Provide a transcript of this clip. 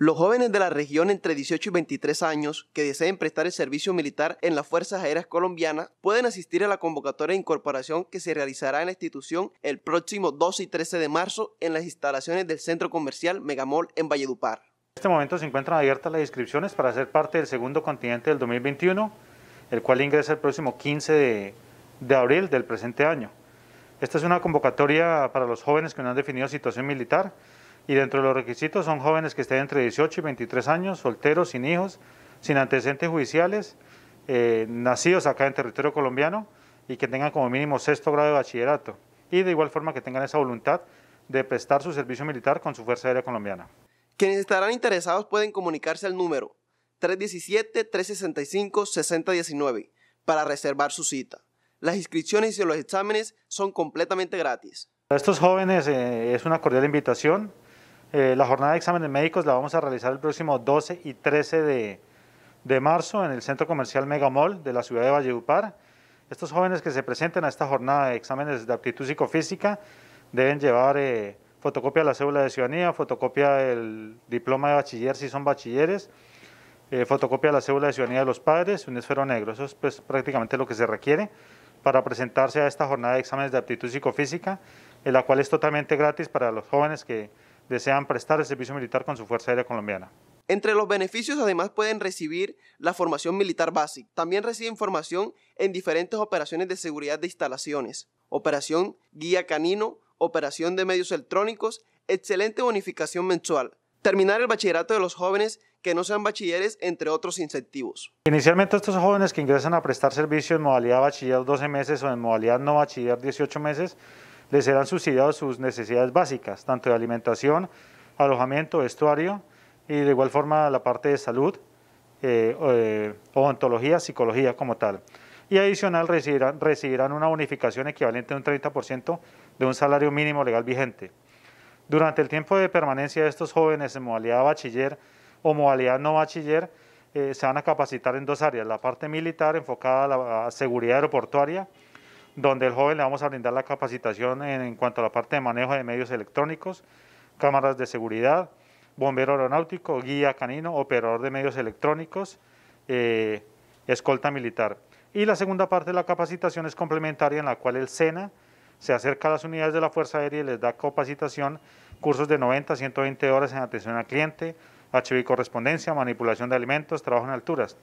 Los jóvenes de la región entre 18 y 23 años que deseen prestar el servicio militar en las Fuerzas Aéreas Colombianas pueden asistir a la convocatoria de incorporación que se realizará en la institución el próximo 12 y 13 de marzo en las instalaciones del Centro Comercial Megamol en Valledupar. En este momento se encuentran abiertas las inscripciones para ser parte del segundo continente del 2021, el cual ingresa el próximo 15 de, de abril del presente año. Esta es una convocatoria para los jóvenes que no han definido situación militar y dentro de los requisitos son jóvenes que estén entre 18 y 23 años, solteros, sin hijos, sin antecedentes judiciales, eh, nacidos acá en territorio colombiano y que tengan como mínimo sexto grado de bachillerato. Y de igual forma que tengan esa voluntad de prestar su servicio militar con su Fuerza Aérea Colombiana. Quienes estarán interesados pueden comunicarse al número 317-365-6019 para reservar su cita. Las inscripciones y los exámenes son completamente gratis. A estos jóvenes eh, es una cordial invitación. Eh, la jornada de exámenes médicos la vamos a realizar el próximo 12 y 13 de, marzo en el Centro Comercial megamol de la ciudad de Valledupar. Estos jóvenes que se presenten a esta jornada de exámenes de aptitud psicofísica deben llevar eh, fotocopia de la cédula de ciudadanía, fotocopia del diploma de bachiller si son bachilleres, eh, fotocopia de la cédula de ciudadanía de los padres, un esfero negro. Eso es pues, prácticamente lo que se requiere para presentarse a esta jornada de exámenes de aptitud psicofísica, en la cual es totalmente gratis para los jóvenes que desean prestar el servicio militar con su Fuerza Aérea Colombiana. Entre los beneficios además pueden recibir la formación militar básica. También reciben formación en diferentes operaciones de seguridad de instalaciones, operación guía canino, operación de medios electrónicos, excelente bonificación mensual, terminar el bachillerato de los jóvenes que no sean bachilleres, entre otros incentivos. Inicialmente estos jóvenes que ingresan a prestar servicio en modalidad bachiller 12 meses o en modalidad no bachiller 18 meses les serán subsidiadas sus necesidades básicas, tanto de alimentación, alojamiento, vestuario y de igual forma la parte de salud, eh, eh, odontología, psicología como tal. Y adicional recibirán, una bonificación equivalente a un 30% de un salario mínimo legal vigente. Durante el tiempo de permanencia de estos jóvenes en modalidad bachiller o modalidad no bachiller, eh, se van a capacitar en dos áreas, la parte militar enfocada a la seguridad aeroportuaria, donde el joven le vamos a brindar la capacitación en, cuanto a la parte de manejo de medios electrónicos, cámaras de seguridad, bombero aeronáutico, guía canino, operador de medios electrónicos, eh, escolta militar. Y la segunda parte de la capacitación es complementaria en la cual el SENA se acerca a las unidades de la Fuerza Aérea y les da capacitación, cursos de 90 a 120 horas en atención al cliente, HB correspondencia, manipulación de alimentos, trabajo en alturas.